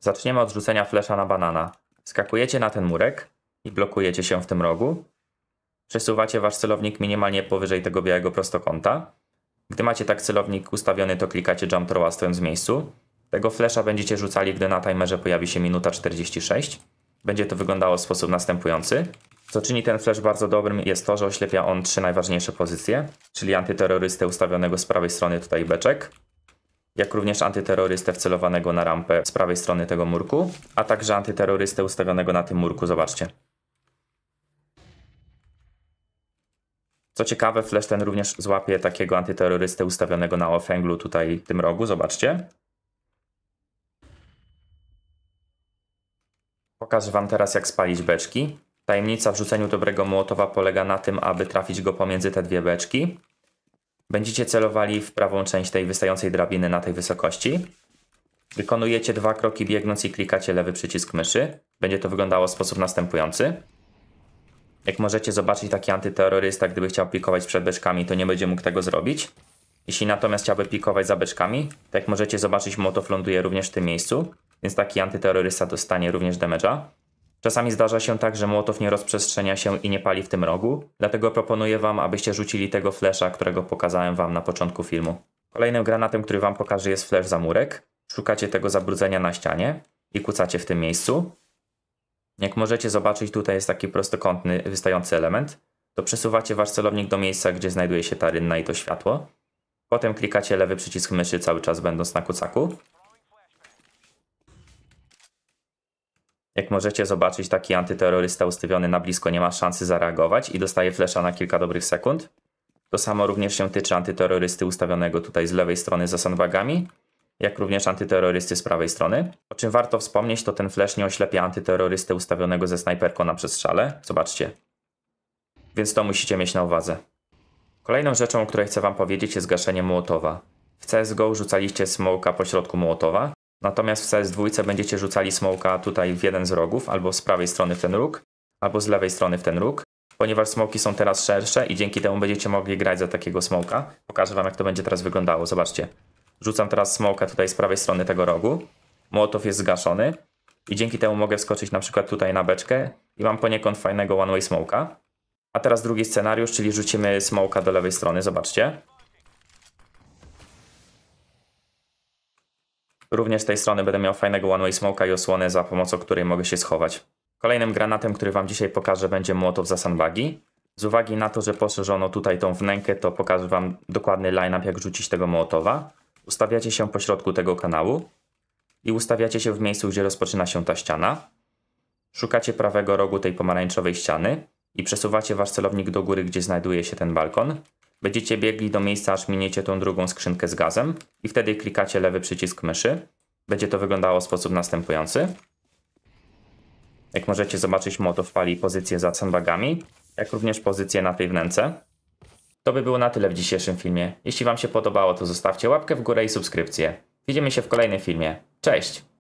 Zaczniemy od rzucenia flesza na banana. Skakujecie na ten murek i blokujecie się w tym rogu. Przesuwacie wasz celownik minimalnie powyżej tego białego prostokąta. Gdy macie tak celownik ustawiony, to klikacie jump rowa stojąc w miejscu. Tego flesza będziecie rzucali, gdy na timerze pojawi się minuta 46. Będzie to wyglądało w sposób następujący. Co czyni ten flash bardzo dobrym jest to, że oślepia on trzy najważniejsze pozycje, czyli antyterrorystę ustawionego z prawej strony tutaj beczek, jak również antyterrorystę wcelowanego na rampę z prawej strony tego murku, a także antyterrorystę ustawionego na tym murku, zobaczcie. Co ciekawe, flash ten również złapie takiego antyterrorystę ustawionego na offanglu tutaj w tym rogu, zobaczcie. Pokażę Wam teraz jak spalić beczki. Tajemnica w rzuceniu dobrego młotowa polega na tym, aby trafić go pomiędzy te dwie beczki. Będziecie celowali w prawą część tej wystającej drabiny na tej wysokości. Wykonujecie dwa kroki biegnąc i klikacie lewy przycisk myszy. Będzie to wyglądało w sposób następujący. Jak możecie zobaczyć, taki antyterrorysta, gdyby chciał pikować przed beczkami, to nie będzie mógł tego zrobić. Jeśli natomiast chciałby pikować za beczkami, to jak możecie zobaczyć, motof ląduje również w tym miejscu, więc taki antyterrorysta dostanie również damage'a. Czasami zdarza się tak, że młotów nie rozprzestrzenia się i nie pali w tym rogu, dlatego proponuję Wam, abyście rzucili tego flesza, którego pokazałem Wam na początku filmu. Kolejnym granatem, który Wam pokażę jest flesz zamurek. Szukacie tego zabrudzenia na ścianie i kucacie w tym miejscu. Jak możecie zobaczyć, tutaj jest taki prostokątny, wystający element. To przesuwacie Wasz celownik do miejsca, gdzie znajduje się ta rynna i to światło. Potem klikacie lewy przycisk myszy cały czas będąc na kucaku Jak możecie zobaczyć, taki antyterrorysta ustawiony na blisko nie ma szansy zareagować i dostaje flesza na kilka dobrych sekund. To samo również się tyczy antyterrorysty ustawionego tutaj z lewej strony za sandbagami, jak również antyterrorysty z prawej strony. O czym warto wspomnieć, to ten flash nie oślepia antyterrorystę ustawionego ze snajperką na przestrzale. Zobaczcie. Więc to musicie mieć na uwadze. Kolejną rzeczą, o której chcę wam powiedzieć jest gaszenie młotowa. W CSGO rzucaliście smoka pośrodku młotowa, Natomiast w CS2 będziecie rzucali smoka tutaj w jeden z rogów, albo z prawej strony w ten róg, albo z lewej strony w ten róg, ponieważ smoki są teraz szersze i dzięki temu będziecie mogli grać za takiego smoka. Pokażę wam jak to będzie teraz wyglądało, zobaczcie. Rzucam teraz smoka tutaj z prawej strony tego rogu, Młotow jest zgaszony i dzięki temu mogę wskoczyć na przykład tutaj na beczkę i mam poniekąd fajnego one-way smoka. A teraz drugi scenariusz, czyli rzucimy smoka do lewej strony, zobaczcie. Również z tej strony będę miał fajnego one-way smoke'a i osłonę, za pomocą której mogę się schować. Kolejnym granatem, który Wam dzisiaj pokażę, będzie młotow za sandbagi. Z uwagi na to, że poszerzono tutaj tą wnękę, to pokażę Wam dokładny line-up, jak rzucić tego młotowa. Ustawiacie się po środku tego kanału i ustawiacie się w miejscu, gdzie rozpoczyna się ta ściana. Szukacie prawego rogu tej pomarańczowej ściany i przesuwacie Wasz celownik do góry, gdzie znajduje się ten balkon. Będziecie biegli do miejsca, aż miniecie tą drugą skrzynkę z gazem i wtedy klikacie lewy przycisk myszy. Będzie to wyglądało w sposób następujący. Jak możecie zobaczyć, Motow pali pozycję za sandbagami, jak również pozycję na tej wnęce. To by było na tyle w dzisiejszym filmie. Jeśli Wam się podobało, to zostawcie łapkę w górę i subskrypcję. Widzimy się w kolejnym filmie. Cześć!